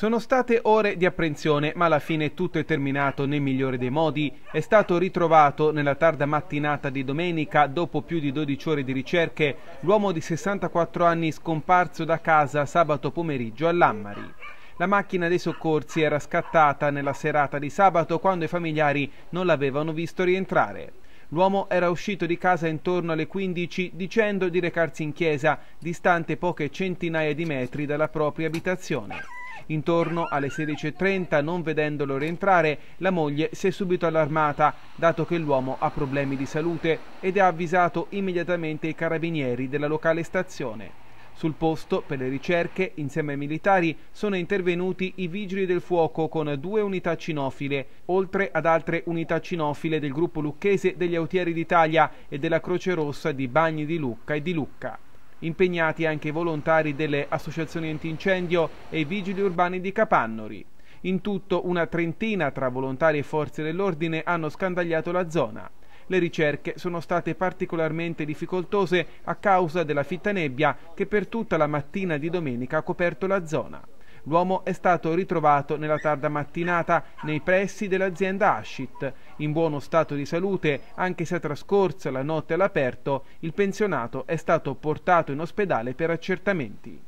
Sono state ore di apprensione, ma alla fine tutto è terminato nel migliore dei modi. È stato ritrovato nella tarda mattinata di domenica, dopo più di 12 ore di ricerche, l'uomo di 64 anni scomparso da casa sabato pomeriggio a Lammari. La macchina dei soccorsi era scattata nella serata di sabato quando i familiari non l'avevano visto rientrare. L'uomo era uscito di casa intorno alle 15 dicendo di recarsi in chiesa, distante poche centinaia di metri dalla propria abitazione. Intorno alle 16.30, non vedendolo rientrare, la moglie si è subito allarmata, dato che l'uomo ha problemi di salute, ed ha avvisato immediatamente i carabinieri della locale stazione. Sul posto, per le ricerche, insieme ai militari, sono intervenuti i vigili del fuoco con due unità cinofile, oltre ad altre unità cinofile del gruppo lucchese degli Autieri d'Italia e della Croce Rossa di Bagni di Lucca e di Lucca impegnati anche i volontari delle associazioni antincendio e i vigili urbani di Capannori. In tutto una trentina tra volontari e forze dell'ordine hanno scandagliato la zona. Le ricerche sono state particolarmente difficoltose a causa della fitta nebbia che per tutta la mattina di domenica ha coperto la zona. L'uomo è stato ritrovato nella tarda mattinata nei pressi dell'azienda Ashit. In buono stato di salute, anche se trascorsa la notte all'aperto, il pensionato è stato portato in ospedale per accertamenti.